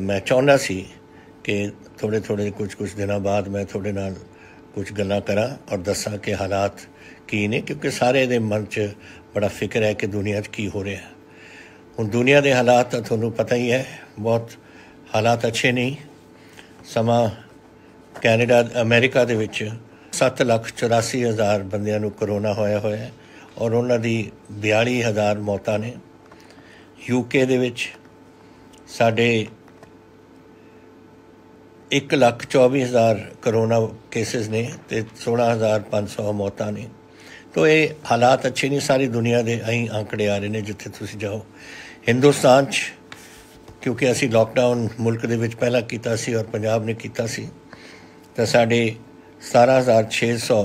ਮੈਂ ਚਾਹੁੰਦਾ ਸੀ ਕਿ ਥੋੜੇ ਥੋੜੇ ਕੁਝ ਕੁਝ ਦਿਨਾਂ ਬਾਅਦ ਮੈਂ ਤੁਹਾਡੇ ਨਾਲ ਕੁਝ ਗੱਲਾਂ ਕਰਾਂ ਔਰ ਦੱਸਾਂ ਕਿ ਹਾਲਾਤ ਕੀ ਨੇ ਕਿਉਂਕਿ ਸਾਰੇ ਦੇ ਮਨ 'ਚ ਬੜਾ ਫਿਕਰ ਹੈ ਕਿ ਦੁਨੀਆ 'ਚ ਕੀ ਹੋ ਰਿਹਾ ਹੈ ਹੁਣ ਦੁਨੀਆ ਦੇ ਹਾਲਾਤ ਤਾਂ ਤੁਹਾਨੂੰ ਪਤਾ ਹੀ ਹੈ ਬਹੁਤ ਹਾਲਾਤ ਅੱਛੇ ਨਹੀਂ ਸਮਾਂ ਕੈਨੇਡਾ ਅਮਰੀਕਾ ਦੇ ਵਿੱਚ 7,84,000 ਬੰਦਿਆਂ ਨੂੰ ਕਰੋਨਾ ਹੋਇਆ ਹੋਇਆ ਹੈ ਔਰ ਉਹਨਾਂ ਦੀ 42000 ਮੌਤਾਂ ਨੇ ਯੂਕੇ ਦੇ ਵਿੱਚ ਸਾਡੇ 1 ਲੱਖ 24000 ਕਰੋਨਾ ਕੇਸਸ ਨੇ ਤੇ 16500 ਮੌਤਾਂ ਨੇ ਤੋ ਇਹ ਹਾਲਾਤ ਅੱਛੇ ਨਹੀਂ ਸਾਰੀ ਦੁਨੀਆ ਦੇ ਅਹੀਂ ਆંકੜੇ ਆ ਰਹੇ ਨੇ ਜਿੱਥੇ ਤੁਸੀਂ ਜਾਓ ਹਿੰਦੁਸਤਾਨ 'ਚ ਕਿਉਂਕਿ ਅਸੀਂ ਲਾਕਡਾਊਨ ਮੁਲਕ ਦੇ ਵਿੱਚ ਪਹਿਲਾਂ ਕੀਤਾ ਸੀ ਔਰ ਪੰਜਾਬ ਨੇ ਕੀਤਾ ਸੀ ਤਾਂ ਸਾਡੇ 17600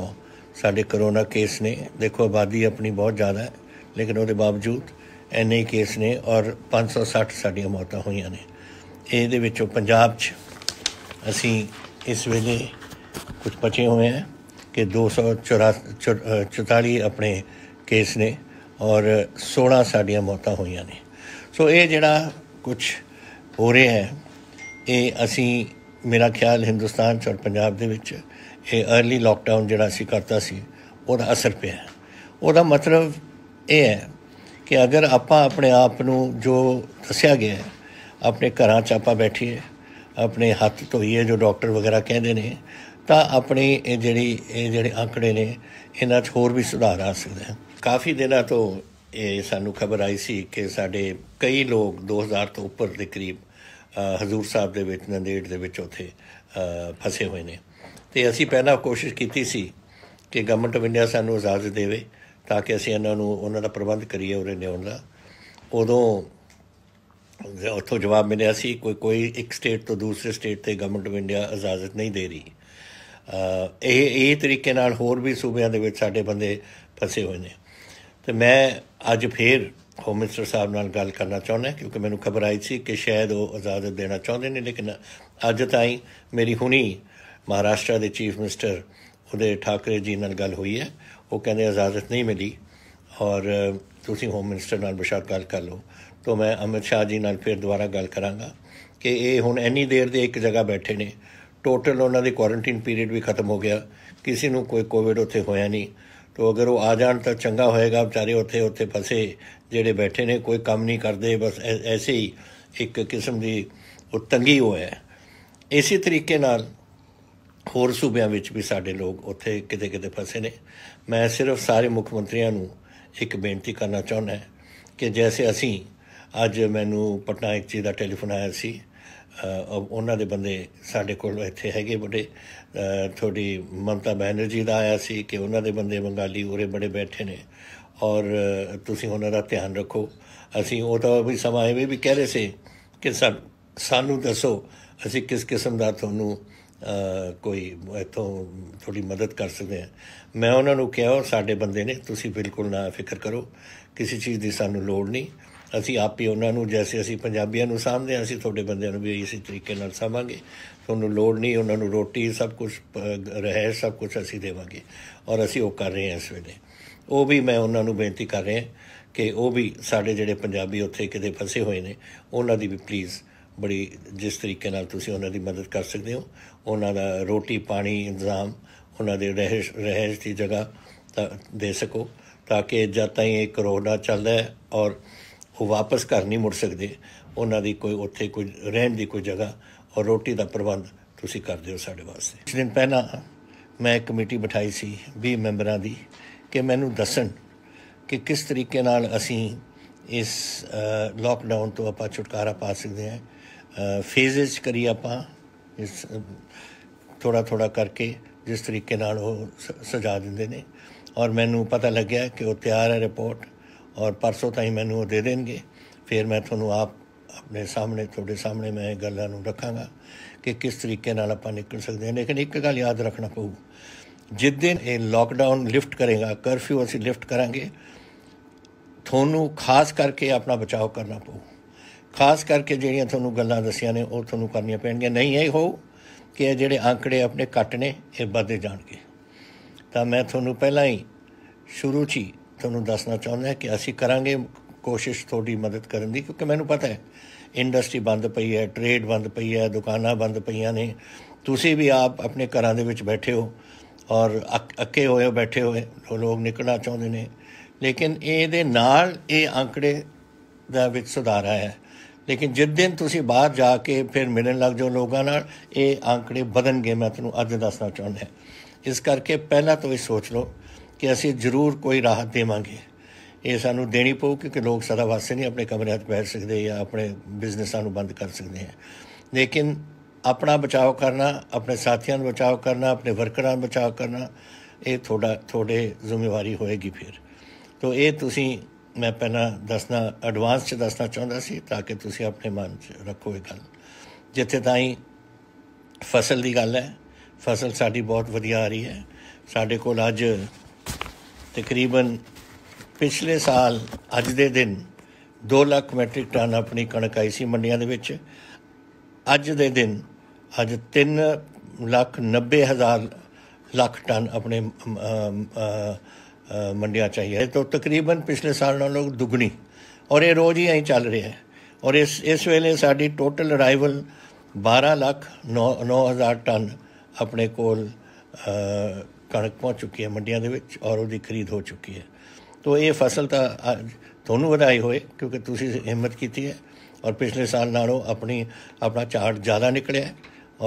ਸਾਡੇ ਕਰੋਨਾ ਕੇਸ ਨੇ ਦੇਖੋ ਆਬਾਦੀ ਆਪਣੀ ਬਹੁਤ ਜ਼ਿਆਦਾ ਹੈ ਲੇਕਿਨ ਉਹਦੇ ਬਾਵਜੂਦ ਐਨੇ ਕੇਸ ਨੇ ਔਰ 560 ਸਾਡੀਆਂ ਮੌਤਾਂ ਹੋਈਆਂ ਨੇ ਇਹਦੇ ਵਿੱਚੋਂ ਪੰਜਾਬ 'ਚ ਅਸੀਂ ਇਸ ਵੇਲੇ ਕੁਝ ਬਚੇ ਹੋਏ ਹਾਂ ਕਿ 244 ਆਪਣੇ ਕੇਸ ਨੇ ਔਰ 16 ਸਾਡੀਆਂ ਮੌਤਾਂ ਹੋਈਆਂ ਨੇ ਸੋ ਇਹ ਜਿਹੜਾ ਕੁਝ ਹੋ ਰਿਹਾ ਹੈ ਇਹ ਅਸੀਂ ਮੇਰਾ ਖਿਆਲ ਹਿੰਦੁਸਤਾਨ ਚ ਔਰ ਪੰਜਾਬ ਦੇ ਵਿੱਚ ਇਹ अर्ਲੀ ਲਾਕਡਾਊਨ ਜਿਹੜਾ ਅਸੀਂ ਕਰਤਾ ਸੀ ਉਹਦਾ ਅਸਰ ਪਿਆ ਉਹਦਾ ਮਤਲਬ ਇਹ ਹੈ ਕਿ ਅਗਰ ਆਪਾਂ ਆਪਣੇ ਆਪ ਨੂੰ ਜੋ ਦੱਸਿਆ ਗਿਆ ਆਪਣੇ ਘਰਾਂ 'ਚ ਆਪਾਂ ਬੈਠੀਏ ਆਪਣੇ ਹੱਥ ਧੋਈਏ ਜੋ ਡਾਕਟਰ ਵਗੈਰਾ ਕਹਿੰਦੇ ਨੇ ਤਾਂ ਆਪਣੀ ਇਹ ਜਿਹੜੀ ਇਹ ਜਿਹੜੇ ਆંકੜੇ ਨੇ ਇਹਨਾਂ 'ਚ ਹੋਰ ਵੀ ਸੁਧਾਰ ਆ ਸਕਦਾ ਹੈ ਕਾਫੀ ਦਿਨਾਂ ਤੋਂ ਇਹ ਸਾਨੂੰ ਖਬਰ ਆਈ ਸੀ ਕਿ ਸਾਡੇ ਕਈ ਲੋਕ 2000 ਤੋਂ ਉੱਪਰ ਦੇ ਕਰੀਬ ਹਜ਼ੂਰ ਸਾਹਿਬ ਦੇ ਵਿੱਚ ਨੰਦੇੜ ਦੇ ਵਿੱਚ ਉਥੇ ਫਸੇ ਹੋਏ ਨੇ ਤੇ ਅਸੀਂ ਪਹਿਲਾਂ ਕੋਸ਼ਿਸ਼ ਕੀਤੀ ਸੀ ਕਿ ਗਵਰਨਮੈਂਟ ਆਫ ਇੰਡੀਆ ਸਾਨੂੰ ਇਜਾਜ਼ਤ ਦੇਵੇ ਤਾਂ ਕਿ ਅਸੀਂ ਇਹਨਾਂ ਨੂੰ ਉਹਨਾਂ ਦਾ ਪ੍ਰਬੰਧ ਕਰੀਏ ਉਰੇ ਲਿਆਉਣ ਦਾ ਉਦੋਂ ਉੱਥੋਂ ਜਵਾਬ ਮਿਲਿਆ ਸੀ ਕੋਈ ਕੋਈ ਇੱਕ ਸਟੇਟ ਤੋਂ ਦੂਸਰੇ ਸਟੇਟ ਤੇ ਗਵਰਨਮੈਂਟ ਆਫ ਇੰਡੀਆ ਇਜਾਜ਼ਤ ਨਹੀਂ ਦੇ ਰਹੀ ਇਹ ਇਹ ਤਰੀਕੇ ਨਾਲ ਹੋਰ ਵੀ ਸੂਬਿਆਂ ਦੇ ਵਿੱਚ ਸਾਡੇ ਬੰਦੇ ਫਸੇ ਹੋਏ ਨੇ ਤੇ ਮੈਂ ਅੱਜ ਫੇਰ ਹੋਮ ਮਿਨਿਸਟਰ ਸਾਹਿਬ ਨਾਲ ਗੱਲ ਕਰਨਾ ਚਾਹੁੰਦਾ ਕਿਉਂਕਿ ਮੈਨੂੰ ਖਬਰ ਆਈ ਸੀ ਕਿ ਸ਼ਾਇਦ ਉਹ ਇਜਾਜ਼ਤ ਦੇਣਾ ਚਾਹੁੰਦੇ ਨੇ ਲੇਕਿਨ ਅੱਜ ਤਾਈਂ ਮੇਰੀ ਹੁਣੀ ਮਹਾਰਾਸ਼ਟਰ ਦੇ ਚੀਫ ਮਿਨਿਸਟਰ ਉਹਦੇ ਠਾਕਰੇ ਜੀ ਨਾਲ ਗੱਲ ਹੋਈ ਹੈ ਉਹ ਕਹਿੰਦੇ ਇਜਾਜ਼ਤ ਨਹੀਂ ਮਿਲੀ ਔਰ ਤੁਸੀਂ ਹੋਮ ਮਿਨਿਸਟਰ ਨਾਲ ਬਸ਼ਾਰ ਗੱਲ ਕਰ ਲਓ ਤੋਂ ਮੈਂ ਅਮਿਤ ਸ਼ਾਹ ਜੀ ਨਾਲ ਫਿਰ ਦੁਬਾਰਾ ਗੱਲ ਕਰਾਂਗਾ ਕਿ ਇਹ ਹੁਣ ਇੰਨੀ ਦੇਰ ਦੇ ਇੱਕ ਜਗ੍ਹਾ ਬੈਠੇ ਨੇ ਟੋਟਲ ਉਹਨਾਂ ਦੀ ਕੁਆਰੰਟਾਈਨ ਪੀਰੀਅਡ ਵੀ ਖਤਮ ਹੋ ਗਿਆ ਕਿਸੇ ਨੂੰ ਕੋਈ ਕੋਵਿਡ ਉੱਥੇ ਹੋਇਆ ਨਹੀਂ ਤੋ ਅਗਰ ਉਹ ਆ ਜਾਣ ਤਾਂ ਚੰਗਾ ਹੋਏਗਾ ਵਿਚਾਰੇ ਉੱਥੇ ਉੱਥੇ ਫਸੇ ਜਿਹੜੇ ਬੈਠੇ ਨੇ ਕੋਈ ਕੰਮ ਨਹੀਂ ਕਰਦੇ ਬਸ ਐਸੇ ਹੀ ਇੱਕ ਕਿਸਮ ਦੀ ਉਹ ਤੰਗੀ ਹੋਇਆ ਇਸੇ ਤਰੀਕੇ ਨਾਲ ਹੋਰ ਸੂਬਿਆਂ ਵਿੱਚ ਵੀ ਸਾਡੇ ਲੋਕ ਉੱਥੇ ਕਿਤੇ ਕਿਤੇ ਫਸੇ ਨੇ ਮੈਂ ਸਿਰਫ ਸਾਰੇ ਮੁੱਖ ਮੰਤਰੀਆਂ ਨੂੰ ਇੱਕ ਬੇਨਤੀ ਕਰਨਾ ਚਾਹੁੰਦਾ ਕਿ ਜੈਸੇ ਅਸੀਂ ਅੱਜ ਮੈਨੂੰ ਪਟਨਾ ਇੱਕ ਚੀਜ਼ ਦਾ ਟੈਲੀਫੋਨ ਆਇਆ ਸੀ ਉਹਨਾਂ ਦੇ ਬੰਦੇ ਸਾਡੇ ਕੋਲ ਇੱਥੇ ਹੈਗੇ ਬੜੇ ਥੋੜੀ ਮਮਤਾ ਬੈਨਰਜੀ ਦਾ ਆਇਆ ਸੀ ਕਿ ਉਹਨਾਂ ਦੇ ਬੰਦੇ ਬੰਗਾਲੀ ਉਰੇ ਬੜੇ ਬੈਠੇ ਨੇ ਔਰ ਤੁਸੀਂ ਉਹਨਾਂ ਦਾ ਧਿਆਨ ਰੱਖੋ ਅਸੀਂ ਉਹ ਤਾਂ ਵੀ ਸਮਾਏ ਵੀ ਕਹਿ ਰਹੇ ਸੀ ਕਿ ਸਾਨੂੰ ਦੱਸੋ ਅਸੀਂ ਕਿਸ ਕਿਸਮ ਦਾ ਤੁਹਾਨੂੰ ਕੋਈ ਇਥੋਂ ਥੋੜੀ ਮਦਦ ਕਰ ਸਕਦੇ ਆ ਮੈਂ ਉਹਨਾਂ ਨੂੰ ਕਿਹਾ ਸਾਡੇ ਬੰਦੇ ਨੇ ਤੁਸੀਂ ਬਿਲਕੁਲ ਨਾ ਫਿਕਰ ਕਰੋ ਕਿਸੇ ਚੀਜ਼ ਦੀ ਸਾਨੂੰ ਲੋੜ ਨਹੀਂ ਅਸੀਂ ਆਪੇ ਉਹਨਾਂ ਨੂੰ ਜੈਸੇ ਅਸੀਂ ਪੰਜਾਬੀਆਂ ਨੂੰ ਸਾਹਮਣੇ ਹਾਂ ਅਸੀਂ ਤੁਹਾਡੇ ਬੰਦਿਆਂ ਨੂੰ ਵੀ ਇਸੇ ਤਰੀਕੇ ਨਾਲ ਸਾਹਮਣੇ ਤੁਹਾਨੂੰ ਲੋੜ ਨਹੀਂ ਉਹਨਾਂ ਨੂੰ ਰੋਟੀ ਸਭ ਕੁਝ ਰਹਿ ਸਭ ਕੁਝ ਅਸੀਂ ਦੇਵਾਂਗੇ ਔਰ ਅਸੀਂ ਉਹ ਕਰ ਰਹੇ ਹਾਂ ਇਸ ਵੇਲੇ ਉਹ ਵੀ ਮੈਂ ਉਹਨਾਂ ਨੂੰ ਬੇਨਤੀ ਕਰ ਰਿਹਾ ਕਿ ਉਹ ਵੀ ਸਾਡੇ ਜਿਹੜੇ ਪੰਜਾਬੀ ਉੱਥੇ ਕਿਤੇ ਫਸੇ ਹੋਏ ਨੇ ਉਹਨਾਂ ਦੀ ਵੀ ਪਲੀਜ਼ ਬੜੀ ਜਿਸ ਤਰੀਕੇ ਨਾਲ ਤੁਸੀਂ ਉਹਨਾਂ ਦੀ ਮਦਦ ਕਰ ਸਕਦੇ ਹੋ ਉਹਨਾਂ ਦਾ ਰੋਟੀ ਪਾਣੀ ਇੰਤਜ਼ਾਮ ਉਹਨਾਂ ਦੇ ਰਹਿ ਰਹਿਸ਼ ਦੀ ਜਗ੍ਹਾ ਦੇ ਸਕੋ ਤਾਂ ਕਿ ਜਦ ਤਾਈਂ ਇਹ ਕਰੋਨਾ ਚੱਲਦਾ ਹੈ ਔਰ ਉਹ ਵਾਪਸ ਘਰ ਨਹੀਂ ਮੁੜ ਸਕਦੇ ਉਹਨਾਂ ਦੀ ਕੋਈ ਉੱਥੇ ਕੋਈ ਰਹਿਣ ਦੀ ਕੋਈ ਜਗ੍ਹਾ ਔਰ ਰੋਟੀ ਦਾ ਪ੍ਰਬੰਧ ਤੁਸੀਂ ਕਰ ਦਿਓ ਸਾਡੇ ਵਾਸਤੇ ਇਸ ਦਿਨ ਪਹਿਲਾਂ ਮੈਂ ਕਮੇਟੀ ਬਿਠਾਈ ਸੀ 20 ਮੈਂਬਰਾਂ ਦੀ ਕਿ ਮੈਨੂੰ ਦੱਸਣ ਕਿ ਕਿਸ ਤਰੀਕੇ ਨਾਲ ਅਸੀਂ ਇਸ ਲਾਕਡਾਊਨ ਤੋਂ ਆਪਾਂ ਛੁਟਕਾਰਾ ਪਾ ਸਕਦੇ ਹਾਂ ਫੇਜ਼ਸ ਕਰੀ ਆਪਾਂ ਇਸ ਥੋੜਾ ਥੋੜਾ ਕਰਕੇ ਜਿਸ ਤਰੀਕੇ ਨਾਲ ਉਹ ਸਜਾ ਦਿੰਦੇ ਨੇ ਔਰ ਮੈਨੂੰ ਪਤਾ ਲੱਗਿਆ ਕਿ ਉਹ ਤਿਆਰ ਹੈ ਰਿਪੋਰਟ ਔਰ ਪਰਸੋਂ ਤਾਈਂ ਮੈਨੂੰ ਉਹ ਦੇ ਦੇਣਗੇ ਫਿਰ ਮੈਂ ਤੁਹਾਨੂੰ ਆਪ ਆਪਣੇ ਸਾਹਮਣੇ ਤੁਹਾਡੇ ਸਾਹਮਣੇ ਮੈਂ ਗੱਲਾਂ ਨੂੰ ਰੱਖਾਂਗਾ ਕਿ ਕਿਸ ਤਰੀਕੇ ਨਾਲ ਆਪਾਂ ਨਿਕਲ ਸਕਦੇ ਹਾਂ ਲੇਕਿਨ ਇੱਕ ਗੱਲ ਯਾਦ ਰੱਖਣਾ ਪਊ ਜਿਸ ਦਿਨ ਇਹ ਲਾਕਡਾਊਨ ਲਿਫਟ ਕਰੇਗਾ ਕਰਫਿਊ ਅਸੀਂ ਲਿਫਟ ਕਰਾਂਗੇ ਤੁਹਾਨੂੰ ਖਾਸ ਕਰਕੇ ਆਪਣਾ ਬਚਾਓ ਕਰਨਾ ਪਊ ਖਾਸ ਕਰਕੇ ਜਿਹੜੀਆਂ ਤੁਹਾਨੂੰ ਗੱਲਾਂ ਦੱਸੀਆਂ ਨੇ ਉਹ ਤੁਹਾਨੂੰ ਕਰਨੀਆਂ ਪੈਣਗੀਆਂ ਨਹੀਂ ਇਹ ਹੋ ਕਿ ਇਹ ਜਿਹੜੇ ਅੰਕੜੇ ਆਪਣੇ ਕੱਟਨੇ ਇਹ ਵੱਧੇ ਜਾਣਗੇ ਤਾਂ ਮੈਂ ਤੁਹਾਨੂੰ ਪਹਿਲਾਂ ਹੀ ਸ਼ੁਰੂ ਚੀ ਤੁਹਾਨੂੰ ਦੱਸਣਾ ਚਾਹੁੰਦਾ ਕਿ ਅਸੀਂ ਕਰਾਂਗੇ ਕੋਸ਼ਿਸ਼ ਤੁਹਾਡੀ ਮਦਦ ਕਰਨ ਦੀ ਕਿਉਂਕਿ ਮੈਨੂੰ ਪਤਾ ਹੈ ਇੰਡਸਟਰੀ ਬੰਦ ਪਈ ਹੈ ਟ੍ਰੇਡ ਬੰਦ ਪਈ ਹੈ ਦੁਕਾਨਾਂ ਬੰਦ ਪਈਆਂ ਨੇ ਤੁਸੀਂ ਵੀ ਆਪ ਆਪਣੇ ਘਰਾਂ ਦੇ ਵਿੱਚ ਬੈਠੇ ਹੋ ਔਰ ਅੱਕੇ ਹੋਏ ਹੋ ਬੈਠੇ ਹੋਏ ਲੋਕ ਨਿਕਲਣਾ ਚਾਹੁੰਦੇ ਨੇ ਲੇਕਿਨ ਇਹਦੇ ਨਾਲ ਇਹ ਅੰਕੜੇ ਦਾ ਵਿੱਚ ਸੁਧਾਰ ਆਇਆ ਹੈ ਲੇਕਿਨ ਜਿਸ ਦਿਨ ਤੁਸੀਂ ਬਾਹਰ ਜਾ ਕੇ ਫਿਰ ਮਿਲਣ ਲੱਗ ਜਾਓ ਲੋਕਾਂ ਨਾਲ ਇਹ ਅੰਕੜੇ ਵਧਣਗੇ ਮੈਂ ਤੁਹਾਨੂੰ ਅੱਜ ਦੱਸਣਾ ਚਾਹੁੰਦਾ ਇਸ ਕਰਕੇ ਪਹਿਲਾਂ ਤੋਂ ਇਹ ਸੋਚ ਲਓ ਕਿ ਅਸੀਂ ਜ਼ਰੂਰ ਕੋਈ ਰਾਹਤ ਦੇਵਾਂਗੇ ਇਹ ਸਾਨੂੰ ਦੇਣੀ ਪਊ ਕਿ ਲੋਕ ਸਦਾ ਵਾਸਤੇ ਨਹੀਂ ਆਪਣੇ ਕਮਰੇ ਹੱਥ ਬੈਠ ਸਕਦੇ ਜਾਂ ਆਪਣੇ ਬਿਜ਼ਨਸਾਂ ਨੂੰ ਬੰਦ ਕਰ ਸਕਦੇ ਹੈ ਲੇਕਿਨ ਆਪਣਾ ਬਚਾਓ ਕਰਨਾ ਆਪਣੇ ਸਾਥੀਆਂ ਨੂੰ ਬਚਾਓ ਕਰਨਾ ਆਪਣੇ ਵਰਕਰਾਂ ਨੂੰ ਬਚਾਓ ਕਰਨਾ ਇਹ ਥੋੜਾ ਥੋੜੇ ਜ਼ਿੰਮੇਵਾਰੀ ਹੋਏਗੀ ਫਿਰ ਤੋਂ ਇਹ ਤੁਸੀਂ ਮੈਂ ਪਹਿਲਾਂ ਦੱਸਣਾ ਐਡਵਾਂਸ ਚ ਦੱਸਣਾ ਚਾਹੁੰਦਾ ਸੀ ਤਾਂ ਕਿ ਤੁਸੀਂ ਆਪਣੇ ਮਨ ਚ ਰੱਖੋ ਇਹ ਗੱਲ ਜਿੱਥੇ ਤਾਈਂ ਫਸਲ ਦੀ ਗੱਲ ਹੈ ਫਸਲ ਸਾਡੀ ਬਹੁਤ ਵਧੀਆ ਆ ਰਹੀ ਹੈ ਸਾਡੇ ਕੋਲ ਅੱਜ ਤਕਰੀਬਨ ਪਿਛਲੇ ਸਾਲ ਅੱਜ ਦੇ ਦਿਨ 2 ਲੱਖ ਮੈਟ੍ਰਿਕ ਟਨ ਆਪਣੀ ਕਣਕ ਆਈ ਸੀ ਮੰਡੀਆਂ ਦੇ ਵਿੱਚ ਅੱਜ ਦੇ ਦਿਨ ਅੱਜ 3 ਲੱਖ 90 ਹਜ਼ਾਰ ਲੱਖ ਟਨ ਆਪਣੇ ਮੰਡੀਆਂ ਚਾਹੀਏ ਤਾਂ ਤਕਰੀਬਨ ਪਿਛਲੇ ਸਾਲ ਨਾਲੋਂ ਦੁੱਗਣੀ ਔਰ ਇਹ ਰੋਜ਼ ਹੀ ਐਂ ਚੱਲ ਰਿਹਾ ਹੈ ਔਰ ਇਸ ਇਸ ਵੇਲੇ ਸਾਡੀ ਟੋਟਲ ਅਰਾਈਵਲ 12 ਲੱਖ 9000 ਟਨ ਆਪਣੇ ਕੋਲ ਕਣਕ ਪਹੁੰਚ ਚੁੱਕੀ ਹੈ ਮੰਡੀਆਂ ਦੇ ਵਿੱਚ ਔਰ ਉਹਦੀ ਖਰੀਦ ਹੋ ਚੁੱਕੀ ਹੈ ਤੋਂ ਇਹ ਫਸਲ ਤਾਂ ਤੁਹਾਨੂੰ ਵਧਾਈ ਹੋਏ ਕਿਉਂਕਿ ਤੁਸੀਂ ਹਿੰਮਤ ਕੀਤੀ ਹੈ ਔਰ ਪਿਛਲੇ ਸਾਲ ਨਾਲੋਂ ਆਪਣੀ ਆਪਣਾ ਝਾੜ ਜ਼ਿਆਦਾ ਨਿਕਲਿਆ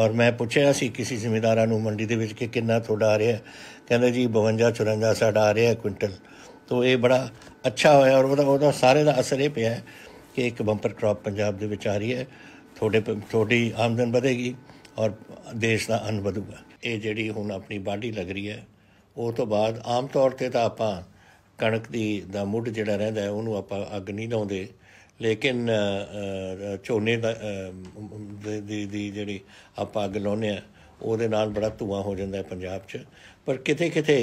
ਔਰ ਮੈਂ ਪੁੱਛਿਆ ਸੀ ਕਿਸੇ ਜ਼ਿਮੀਦਾਰਾਂ ਨੂੰ ਮੰਡੀ ਦੇ ਵਿੱਚ ਕਿ ਕਿੰਨਾ ਤੁਹਾਡਾ ਆ ਰਿਹਾ ਕਹਿੰਦੇ ਜੀ 52 54 ਸਾਡਾ ਆ ਰਿਹਾ ਕੁਇੰਟਲ ਤੋਂ ਇਹ ਬੜਾ ਅੱਛਾ ਹੋਇਆ ਔਰ ਉਹਦਾ ਉਹਦਾ ਸਾਰੇ ਦਾ ਅਸਰ ਇਹ ਪਿਆ ਕਿ ਇੱਕ ਬੰਪਰ ਕ੍ਰੌਪ ਪੰਜਾਬ ਦੇ ਵਿੱਚ ਆ ਰਹੀ ਹੈ ਤੁਹਾਡੇ ਤੁਹਾਡੀ ਆਮਦਨ ਵਧੇਗੀ ਔਰ ਦੇਸ਼ ਦਾ ਅੰਨ ਵਧੂਗਾ ਇਹ ਜਿਹੜੀ ਹੁਣ ਆਪਣੀ ਬਾਡੀ ਲੱਗ ਰਹੀ ਹੈ ਉਹ ਤੋਂ ਬਾਅਦ ਆਮ ਤੌਰ ਤੇ ਤਾਂ ਆਪਾਂ ਕਣਕ ਦੀ ਦਾ ਮੁੱਢ ਜਿਹੜਾ ਰਹਿੰਦਾ ਉਹਨੂੰ ਆਪਾਂ ਅੱਗ ਨਹੀਂ ਲਾਉਂਦੇ ਲੇਕਿਨ ਝੋਨੇ ਦਾ ਦੀ ਦੀ ਜਿਹੜੀ ਆਪਾਂ ਅੱਗ ਲਾਉਂਦੇ ਆ ਉਹਦੇ ਨਾਲ ਬੜਾ ਧੂਆਂ ਹੋ ਜਾਂਦਾ ਹੈ ਪੰਜਾਬ 'ਚ ਪਰ ਕਿਤੇ ਕਿਤੇ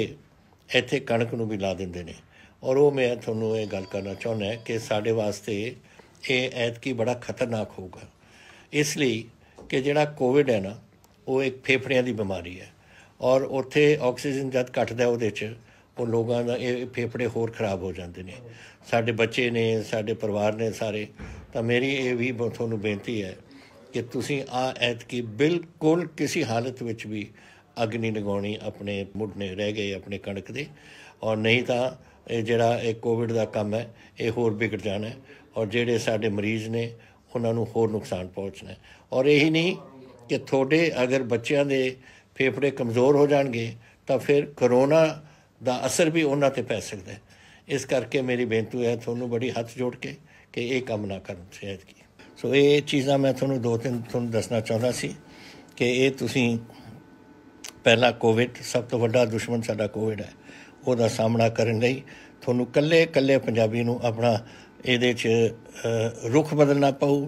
ਇੱਥੇ ਕਣਕ ਨੂੰ ਵੀ ਲਾ ਦਿੰਦੇ ਨੇ ਔਰ ਉਹ ਮੈਂ ਤੁਹਾਨੂੰ ਇਹ ਗੱਲ ਕਰਨਾ ਚਾਹੁੰਦਾ ਕਿ ਸਾਡੇ ਵਾਸਤੇ ਇਹ ਐਤਕੀ ਬੜਾ ਖਤਰਨਾਕ ਹੋਊਗਾ ਇਸ ਲਈ ਕਿ ਜਿਹੜਾ ਕੋਵਿਡ ਹੈ ਨਾ ਉਹ ਇੱਕ ਫੇਫੜਿਆਂ ਦੀ ਬਿਮਾਰੀ ਹੈ ਔਰ ਉੱਥੇ ਆਕਸੀਜਨ ਜਦ ਘਟਦਾ ਉਹਦੇ 'ਚ ਉਹ ਲੋਕਾਂ ਦਾ ਇਹ ਫੇਫੜੇ ਹੋਰ ਖਰਾਬ ਹੋ ਜਾਂਦੇ ਨੇ ਸਾਡੇ ਬੱਚੇ ਨੇ ਸਾਡੇ ਪਰਿਵਾਰ ਨੇ ਸਾਰੇ ਤਾਂ ਮੇਰੀ ਇਹ ਵੀ ਤੁਹਾਨੂੰ ਬੇਨਤੀ ਹੈ ਕਿ ਤੁਸੀਂ ਆ ਐਤ ਕੀ ਬਿਲਕੁਲ ਕਿਸੇ ਹਾਲਤ ਵਿੱਚ ਵੀ ਅਗਨੀ ਨਗਾਉਣੀ ਲਗਾਉਣੀ ਆਪਣੇ ਮੁੱਢਨੇ ਰਹਿ ਗਏ ਆਪਣੇ ਕਣਕ ਦੇ ਔਰ ਨਹੀਂ ਤਾਂ ਇਹ ਜਿਹੜਾ ਇਹ ਕੋਵਿਡ ਦਾ ਕੰਮ ਹੈ ਇਹ ਹੋਰ ਵਿਗੜ ਜਾਣਾ ਔਰ ਜਿਹੜੇ ਸਾਡੇ ਮਰੀਜ਼ ਨੇ ਉਹਨਾਂ ਨੂੰ ਹੋਰ ਨੁਕਸਾਨ ਪਹੁੰਚਣਾ ਔਰ ਇਹੀ ਨਹੀਂ ਕਿ ਤੁਹਾਡੇ ਅਗਰ ਬੱਚਿਆਂ ਦੇ ਫੇਫੜੇ ਕਮਜ਼ੋਰ ਹੋ ਜਾਣਗੇ ਤਾਂ ਫਿਰ ਕਰੋਨਾ ਦਾ ਅਸਰ ਵੀ ਉਹਨਾਂ ਤੇ ਪੈ ਸਕਦਾ ਹੈ ਇਸ ਕਰਕੇ ਮੇਰੀ ਬੇਨਤੀ ਹੈ ਤੁਹਾਨੂੰ ਬੜੀ ਹੱਥ ਜੋੜ ਕੇ ਕਿ ਇਹ ਕੰਮ ਨਾ ਕਰਨ ਸਿਹਤ ਕੀ ਸੋ ਇਹ ਚੀਜ਼ਾਂ ਮੈਂ ਤੁਹਾਨੂੰ ਦੋ ਤਿੰਨ ਤੁਹਾਨੂੰ ਦੱਸਣਾ ਚਾਹੁੰਦਾ ਸੀ ਕਿ ਇਹ ਤੁਸੀਂ ਪਹਿਲਾ ਕੋਵਿਡ ਸਭ ਤੋਂ ਵੱਡਾ ਦੁਸ਼ਮਣ ਸਾਡਾ ਕੋਵਿਡ ਹੈ ਉਹਦਾ ਸਾਹਮਣਾ ਕਰਨ ਲਈ ਤੁਹਾਨੂੰ ਕੱਲੇ ਕੱਲੇ ਪੰਜਾਬੀ ਨੂੰ ਆਪਣਾ ਇਹਦੇ 'ਚ ਰੁਖ ਬਦਲਣਾ ਪਊ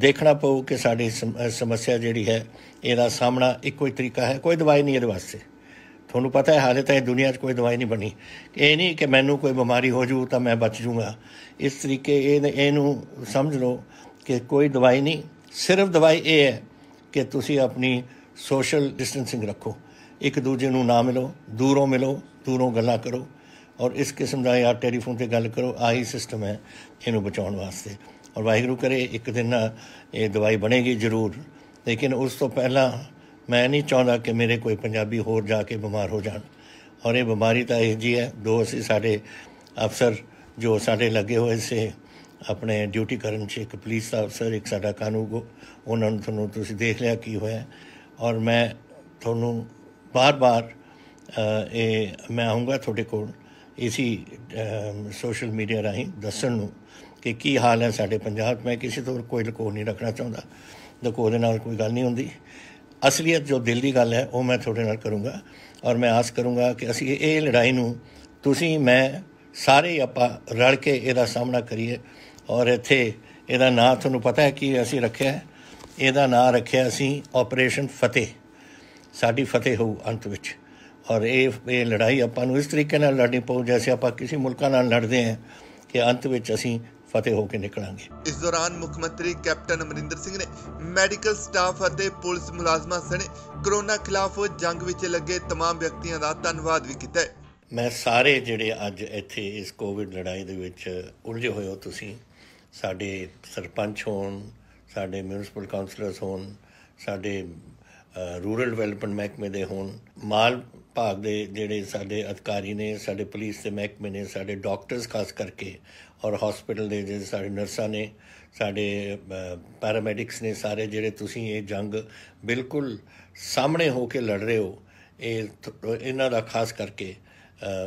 ਦੇਖਣਾ ਪਊ ਕਿ ਸਾਡੀ ਸਮੱਸਿਆ ਜਿਹੜੀ ਹੈ ਇਹਦਾ ਸਾਹਮਣਾ ਇੱਕੋ ਹੀ ਤਰੀਕਾ ਹੈ ਕੋਈ ਦਵਾਈ ਨਹੀਂ ਇਹਦੇ ਵਾਸਤੇ ਤੁਹਾਨੂੰ ਪਤਾ ਹੈ ਹਾਲੇ ਤਾਂ ਦੁਨੀਆ 'ਚ ਕੋਈ ਦਵਾਈ ਨਹੀਂ ਬਣੀ ਇਹ ਨਹੀਂ ਕਿ ਮੈਨੂੰ ਕੋਈ ਬਿਮਾਰੀ ਹੋ ਜੂ ਤਾਂ ਮੈਂ ਬਚ ਜੂਗਾ ਇਸ ਤਰੀਕੇ ਇਹ ਇਹਨੂੰ ਸਮਝ ਲਓ ਕਿ ਕੋਈ ਦਵਾਈ ਨਹੀਂ ਸਿਰਫ ਦਵਾਈ ਇਹ ਹੈ ਕਿ ਤੁਸੀਂ ਆਪਣੀ ਸੋਸ਼ਲ ਡਿਸਟੈਂਸਿੰਗ ਰੱਖੋ ਇੱਕ ਦੂਜੇ ਨੂੰ ਨਾ ਮਿਲੋ ਦੂਰੋਂ ਮਿਲੋ ਦੂਰੋਂ ਗੱਲਾਂ ਕਰੋ ਔਰ ਇਸ ਕਿਸਮ ਦਾ ਯਾਰ ਟੈਲੀਫੋਨ ਤੇ ਗੱਲ ਕਰੋ ਆਹੀ ਸਿਸਟਮ ਹੈ ਇਹਨੂੰ ਬਚਾਉਣ ਵਾਸਤੇ ਔਰ ਵਾਹਿਗੁਰੂ ਕਰੇ ਇੱਕ ਦਿਨ ਇਹ ਦਵਾਈ ਬਣੇਗੀ ਜ਼ਰੂਰ ਲੇਕਿਨ ਉਸ ਤੋਂ ਪਹਿਲਾਂ ਮੈਂ ਨਹੀਂ ਚਾਹੁੰਦਾ ਕਿ ਮੇਰੇ ਕੋਈ ਪੰਜਾਬੀ ਹੋਰ ਜਾ ਕੇ ਬਿਮਾਰ ਹੋ ਜਾਣ ਔਰ ਇਹ ਬਿਮਾਰੀ ਤਾਂ ਇਹ ਜੀ ਹੈ ਦੋ ਅਸੀਂ ਸਾਡੇ ਅਫਸਰ ਜੋ ਸਾਡੇ ਲੱਗੇ ਹੋਏ ਸੇ ਆਪਣੇ ਡਿਊਟੀ ਕਰਨ ਚ ਇੱਕ ਪੁਲਿਸ ਦਾ ਅਫਸਰ ਇੱਕ ਸਾਡਾ ਕਾਨੂੰਨ ਕੋ ਉਹਨਾਂ ਨੂੰ ਤੁਹਾਨੂੰ ਤੁਸੀਂ ਦੇਖ ਲਿਆ ਕੀ ਹੋਇਆ ਔਰ ਮੈਂ ਤੁਹਾਨੂੰ ਬਾਰ-ਬਾਰ ਇਹ ਮੈਂ ਆਉਂਗਾ ਤੁਹਾਡੇ ਕੋਲ ਇਸੀ ਸੋਸ਼ਲ ਮੀਡੀਆ ਰਾਹੀਂ ਦੱਸਣ ਨੂੰ ਕਿ ਕੀ ਹਾਲ ਹੈ ਸਾਡੇ ਪੰਜਾਬ ਮੈਂ ਕਿਸੇ ਤੋਂ ਕੋਈ ਲਕੋ ਨਹੀਂ ਰੱਖਣਾ ਚਾਹੁੰਦਾ ਲਕੋ ਦੇ ਨਾਲ ਕੋਈ ਗੱਲ ਨਹੀਂ ਹੁੰਦੀ ਅਸਲੀਅਤ ਜੋ ਦਿਲ ਦੀ ਗੱਲ ਹੈ ਉਹ ਮੈਂ ਤੁਹਾਡੇ ਨਾਲ ਕਰੂੰਗਾ ਔਰ ਮੈਂ ਆਸ ਕਰੂੰਗਾ ਕਿ ਅਸੀਂ ਇਹ ਲੜਾਈ ਨੂੰ ਤੁਸੀਂ ਮੈਂ ਸਾਰੇ ਆਪਾਂ ਰਲ ਕੇ ਇਹਦਾ ਸਾਹਮਣਾ ਕਰੀਏ ਔਰ ਇੱਥੇ ਇਹਦਾ ਨਾਮ ਤੁਹਾਨੂੰ ਪਤਾ ਹੈ ਕਿ ਅਸੀਂ ਰੱਖਿਆ ਇਹਦਾ ਨਾਮ ਰੱਖਿਆ ਅਸੀਂ ਆਪਰੇਸ਼ਨ ਫਤਿਹ ਸਾਡੀ ਫਤਿਹ ਹੋਊ ਅੰਤ ਵਿੱਚ ਔਰ ਇਹ ਇਹ ਲੜਾਈ ਆਪਾਂ ਨੂੰ ਇਸ ਤਰੀਕੇ ਨਾਲ ਲੜਨੀ ਪਊ ਜੈਸੇ ਆਪਾਂ ਕਿਸੇ ਮੁਲਕਾਂ ਨਾਲ ਲੜਦੇ ਹਾਂ ਕਿ ਅੰਤ ਵਿੱਚ ਅਸੀਂ ਫਤਿਹ ਹੋ ਕੇ ਨਿਕਲਾਂਗੇ ਇਸ ਦੌਰਾਨ ਮੁੱਖ ਮੰਤਰੀ ਕੈਪਟਨ ਅਮਰਿੰਦਰ ਸਿੰਘ ਨੇ ਮੈਡੀਕਲ ਸਟਾਫ ਅਤੇ ਪੁਲਿਸ ਮੁਲਾਜ਼ਮਾਂ ਸਣੇ ਕਰੋਨਾ ਖਿਲਾਫ ਜੰਗ ਵਿੱਚ ਲੱਗੇ तमाम ਵਿਅਕਤੀਆਂ ਦਾ ਧੰਨਵਾਦ ਵੀ ਕੀਤਾ ਮੈਂ ਸਾਰੇ ਜਿਹੜੇ ਅੱਜ ਇੱਥੇ ਇਸ ਕੋਵਿਡ ਲੜਾਈ ਦੇ ਵਿੱਚ ਉਲਝੇ ਹੋਏ ਹੋ ਤੁਸੀਂ ਸਾਡੇ ਸਰਪੰਚ ਹੋਣ ਸਾਡੇ ਮਿਊਨਿਸਪਲ ਕਾਉਂਸਲਰਸ ਹੋਣ ਸਾਡੇ ਰੂਰਲ ਡਿਵੈਲਪਮੈਂਟ ਮਹਿਕਮੇ ਦੇ ਹੋਣ ਮਾਲ ਭਾਗ ਦੇ ਜਿਹੜੇ ਸਾਡੇ ਅਧਿਕਾਰੀ ਨੇ ਸਾਡੇ ਪੁਲਿਸ ਦੇ ਮਹਿਕਮੇ ਨੇ ਸਾਡੇ ਡਾਕਟਰਸ ਖਾਸ ਕਰਕੇ ਔਰ ਹਸਪੀਟਲ ਦੇ ਜਿਹੜੇ ਸਾਡੇ ਨਰਸਾਂ ਨੇ ਸਾਡੇ ਪੈਰਾਮੈਡਿਕਸ ਨੇ ਸਾਰੇ ਜਿਹੜੇ ਤੁਸੀਂ ਇਹ ਜੰਗ ਬਿਲਕੁਲ ਸਾਹਮਣੇ ਹੋ ਕੇ ਲੜ ਰਹੇ ਹੋ ਇਹ ਇਹਨਾਂ ਦਾ ਖਾਸ ਕਰਕੇ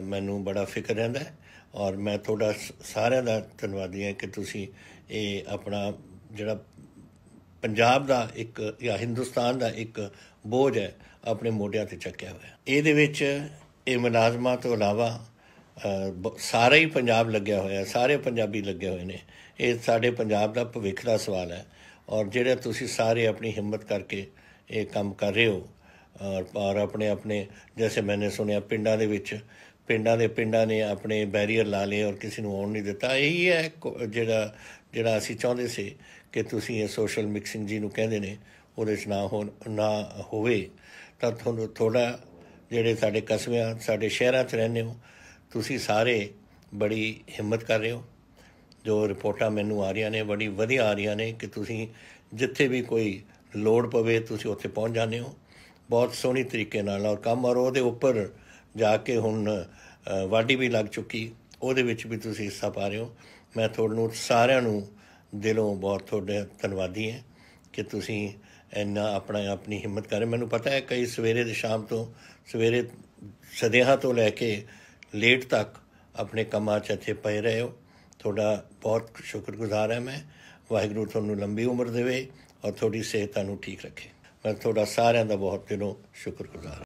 ਮੈਨੂੰ ਬੜਾ ਫਿਕਰ ਰਹਿੰਦਾ ਹੈ ਔਰ ਮੈਂ ਤੁਹਾਡਾ ਸਾਰਿਆਂ ਦਾ ਧੰਨਵਾਦੀ ਹਾਂ ਕਿ ਤੁਸੀਂ ਇਹ ਆਪਣਾ ਜਿਹੜਾ ਪੰਜਾਬ ਦਾ ਇੱਕ ਜਾਂ ਹਿੰਦੁਸਤਾਨ ਦਾ ਇੱਕ ਬੋਝ ਹੈ ਆਪਣੇ ਮੋਢਿਆਂ ਤੇ ਚੱਕਿਆ ਹੋਇਆ ਇਹਦੇ ਵਿੱਚ ਇਹ ਮੁਲਾਜ਼ਮਾਂ ਤੋਂ ਇਲਾਵਾ ਸਾਰੇ ਹੀ ਪੰਜਾਬ ਲੱਗਿਆ ਹੋਇਆ ਸਾਰੇ ਪੰਜਾਬੀ ਲੱਗੇ ਹੋਏ ਨੇ ਇਹ ਸਾਡੇ ਪੰਜਾਬ ਦਾ ਭਵਿੱਖ ਦਾ ਸਵਾਲ ਹੈ ਔਰ ਜਿਹੜੇ ਤੁਸੀਂ ਸਾਰੇ ਆਪਣੀ ਹਿੰਮਤ ਕਰਕੇ ਇਹ ਕੰਮ ਕਰ ਰਹੇ ਹੋ ਔਰ ਆਪਣੇ ਆਪਣੇ ਜਿਵੇਂ ਮੈਨੇ ਸੁਣਿਆ ਪਿੰਡਾਂ ਦੇ ਵਿੱਚ ਪਿੰਡਾਂ ਦੇ ਪਿੰਡਾਂ ਨੇ ਆਪਣੇ ਬੈਰੀਅਰ ਲਾ ਲਏ ਔਰ ਕਿਸੇ ਨੂੰ ਆਉਣ ਨਹੀਂ ਦਿੱਤਾ ਇਹੀ ਹੈ ਜਿਹੜਾ ਜਿਹੜਾ ਅਸੀਂ ਚਾਹੁੰਦੇ ਸੀ ਕਿ ਤੁਸੀਂ ਇਹ ਸੋਸ਼ਲ ਮਿਕਸਿੰਗ ਜੀ ਨੂੰ ਕਹਿੰਦੇ ਨੇ ਉਹਦੇ 'ਚ ਨਾ ਹੋ ਨਾ ਹੋਵੇ ਤਾਂ ਤੁਹਾਨੂੰ ਥੋੜਾ ਜਿਹੜੇ ਸਾਡੇ ਕਸਬਿਆਂ ਸਾਡੇ ਸ਼ਹਿਰਾਂ 'ਚ ਰਹਿੰਦੇ ਹੋ ਤੁਸੀਂ ਸਾਰੇ ਬੜੀ ਹਿੰਮਤ ਕਰ ਰਹੇ ਹੋ ਜੋ ਰਿਪੋਰਟਾਂ ਮੈਨੂੰ ਆ ਰਹੀਆਂ ਨੇ ਬੜੀ ਵਧੀਆ ਆ ਰਹੀਆਂ ਨੇ ਕਿ ਤੁਸੀਂ ਜਿੱਥੇ ਵੀ ਕੋਈ ਲੋੜ ਪਵੇ ਤੁਸੀਂ ਉੱਥੇ ਪਹੁੰਚ ਜਾਂਦੇ ਹੋ ਬਹੁਤ ਸੋਹਣੀ ਤਰੀਕੇ ਨਾਲ ਔਰ ਕੰਮ ਔਰ ਉਹਦੇ ਉੱਪਰ ਜਾ ਕੇ ਹੁਣ ਵਾਢੀ ਵੀ ਲੱਗ ਚੁੱਕੀ ਉਹਦੇ ਵਿੱਚ ਵੀ ਤੁਸੀਂ ਹਿੱਸਾ ਪਾ ਰਹੇ ਹੋ ਮੈਂ ਤੁਹਾਨੂੰ ਸਾਰਿਆਂ ਨੂੰ ਦਿਲੋਂ ਬਹੁਤ ਤੁਹਾਡੇ ਧੰਨਵਾਦੀ ਹਾਂ ਕਿ ਤੁਸੀਂ ਇੰਨਾ ਆਪਣਾ ਆਪਣੀ ਹਿੰਮਤ ਕਰ ਮੈਨੂੰ ਪਤਾ ਹੈ ਕਈ ਸਵੇਰੇ ਤੇ ਸ਼ਾਮ ਤੋਂ ਸਵੇਰੇ ਸਦੇਹਾ ਤੋਂ ਲੈ ਕੇ ਲੇਟ ਤੱਕ ਆਪਣੇ ਕੰਮਾਂ 'ਚ ਇੱਥੇ ਪਏ ਰਹੇ ਹੋ ਤੁਹਾਡਾ ਬਹੁਤ ਸ਼ੁਕਰਗੁਜ਼ਾਰ ਹਾਂ ਮੈਂ ਵਾਹਿਗੁਰੂ ਤੁਹਾਨੂੰ ਲੰਬੀ ਉਮਰ ਦੇਵੇ ਔਰ ਤੁਹਾਡੀ ਸਿਹਤ ਨੂੰ ਠੀਕ ਰੱਖੇ ਮੈਂ ਤੁਹਾਡਾ ਸਾਰਿਆਂ ਦਾ ਬਹੁਤ ਦਿਲੋਂ ਸ਼ੁਕਰਗੁਜ਼ਾਰ